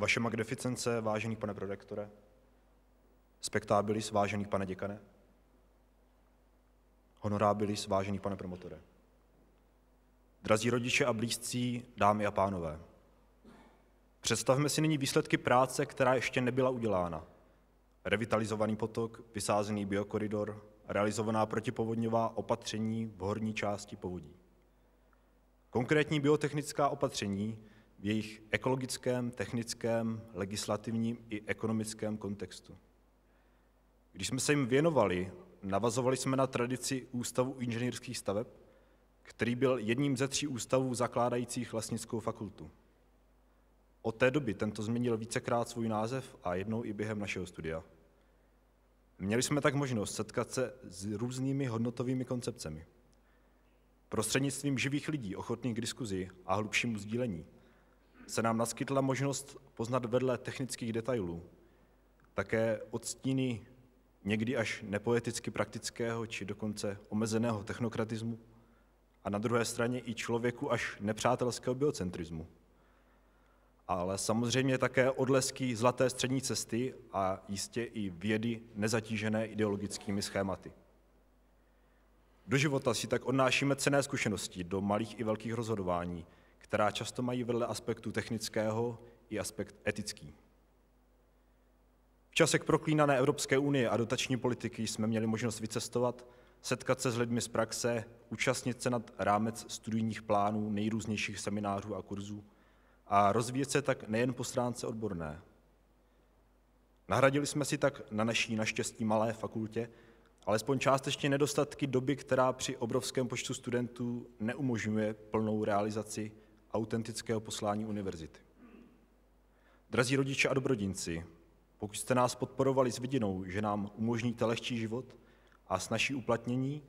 Vaše magnificence, vážený pane prorektore, spektábilis, vážený pane děkane, honorábilis, vážený pane promotore. Drazí rodiče a blízcí, dámy a pánové, představme si nyní výsledky práce, která ještě nebyla udělána. Revitalizovaný potok, vysázený biokoridor, realizovaná protipovodňová opatření v horní části povodí. Konkrétní biotechnická opatření, v jejich ekologickém, technickém, legislativním i ekonomickém kontextu. Když jsme se jim věnovali, navazovali jsme na tradici Ústavu inženýrských staveb, který byl jedním ze tří ústavů zakládajících lesnickou fakultu. Od té doby tento změnil vícekrát svůj název a jednou i během našeho studia. Měli jsme tak možnost setkat se s různými hodnotovými koncepcemi. Prostřednictvím živých lidí ochotných k diskuzi a hlubšímu sdílení se nám naskytla možnost poznat vedle technických detailů také odstíny někdy až nepoeticky praktického či dokonce omezeného technokratismu a na druhé straně i člověku až nepřátelského biocentrismu. Ale samozřejmě také odlesky zlaté střední cesty a jistě i vědy nezatížené ideologickými schématy. Do života si tak odnášíme cené zkušenosti do malých i velkých rozhodování – která často mají vedle aspektu technického i aspekt etický. V časech proklínané Evropské unie a dotační politiky jsme měli možnost vycestovat, setkat se s lidmi z praxe, účastnit se nad rámec studijních plánů nejrůznějších seminářů a kurzů a rozvíjet se tak nejen po stránce odborné. Nahradili jsme si tak na naší naštěstí malé fakultě alespoň částečně nedostatky doby, která při obrovském počtu studentů neumožňuje plnou realizaci autentického poslání univerzity. Drazí rodiče a dobrodinci, pokud jste nás podporovali s vidinou, že nám umožníte lehčí život a s naší uplatnění,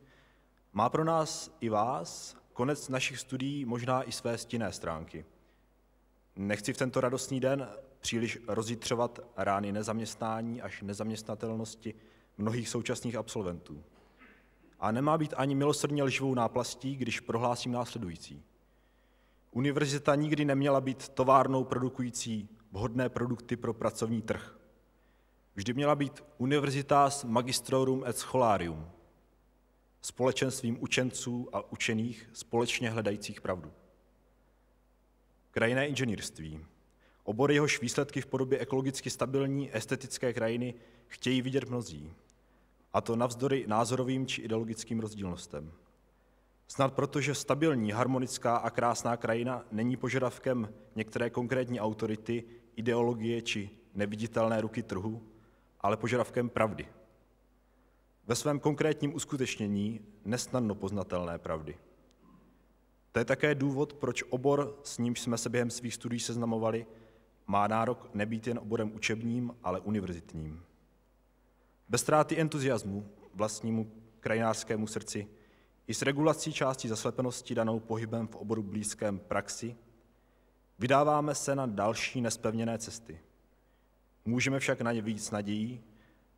má pro nás i vás konec našich studií možná i své stinné stránky. Nechci v tento radostný den příliš rozjitřovat rány nezaměstnání až nezaměstnatelnosti mnohých současných absolventů. A nemá být ani milosrdně lživou náplastí, když prohlásím následující. Univerzita nikdy neměla být továrnou produkující vhodné produkty pro pracovní trh. Vždy měla být Universitas Magistrorum et Scholarium, společenstvím učenců a učených společně hledajících pravdu. Krajinné inženýrství. Obor jehož výsledky v podobě ekologicky stabilní estetické krajiny chtějí vidět mnozí, a to navzdory názorovým či ideologickým rozdílnostem. Snad proto, že stabilní, harmonická a krásná krajina není požadavkem některé konkrétní autority, ideologie či neviditelné ruky trhu, ale požadavkem pravdy. Ve svém konkrétním uskutečnění nesnadno poznatelné pravdy. To je také důvod, proč obor, s nímž jsme se během svých studií seznamovali, má nárok nebýt jen oborem učebním, ale univerzitním. Bez ztráty entuziasmu vlastnímu krajinářskému srdci i s regulací části zaslepenosti danou pohybem v oboru blízkém praxi vydáváme se na další nespevněné cesty. Můžeme však na ně víc nadějí,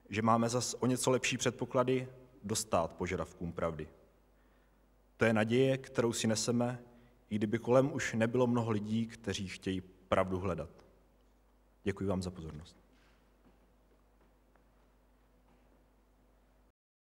že máme zas o něco lepší předpoklady dostat požadavkům pravdy. To je naděje, kterou si neseme, i kdyby kolem už nebylo mnoho lidí, kteří chtějí pravdu hledat. Děkuji vám za pozornost.